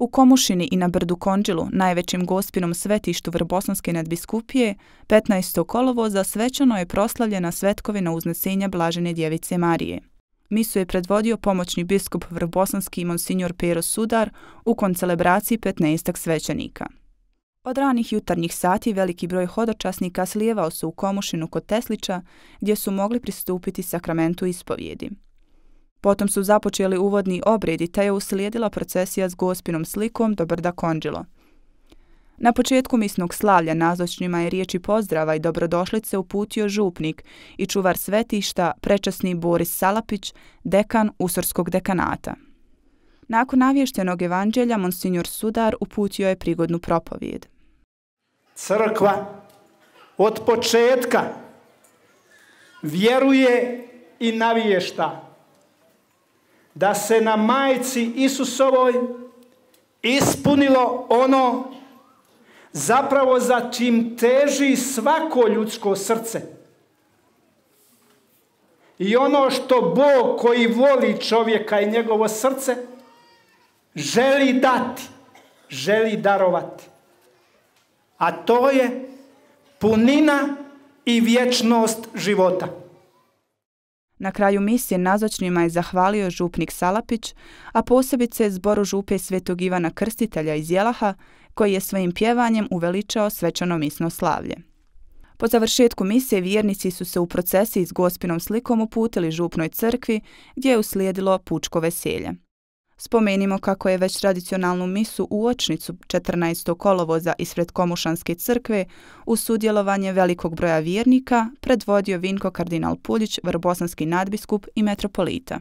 U Komušini i na Brdu Konđilu, najvećem gospinom svetištu Vrbosanske nadbiskupije, 15. kolovoza svećano je proslavljena svetkovina uznesenja Blažene Djevice Marije. Misu je predvodio pomoćni biskup Vrbosanski monsignor Pero Sudar u koncelebraciji 15. svećanika. Od ranih jutarnjih sati veliki broj hodočasnika slijevao se u Komušinu kod Teslića gdje su mogli pristupiti sakramentu ispovjedi. Potom su započeli uvodni obredi te je uslijedila procesija s gospinom slikom Dobrda Konđilo. Na početku misnog slavlja nazočnjima je riječi pozdrava i dobrodošlice uputio župnik i čuvar svetišta prečasni Boris Salapić, dekan Usorskog dekanata. Nakon navještenog evanđelja, monsignor Sudar uputio je prigodnu propovijed. Crkva od početka vjeruje i navještava da se na majci Isusovoj ispunilo ono zapravo za čim teži svako ljudsko srce. I ono što Bog koji voli čovjeka i njegovo srce želi dati, želi darovati. A to je punina i vječnost života. Na kraju misije nazočnima je zahvalio župnik Salapić, a posebice zboru župe Svetog Ivana Krstitelja iz Jelaha, koji je svojim pjevanjem uveličao svečano misno slavlje. Po završetku misije vjernici su se u procesi s gospinom slikom uputili župnoj crkvi gdje je uslijedilo pučko veselje. Spomenimo kako je već tradicionalnu misu u očnicu 14. kolovoza ispred Komušanske crkve u sudjelovanje velikog broja vjernika predvodio Vinko kardinal Puljić, vrbosanski nadbiskup i metropolita.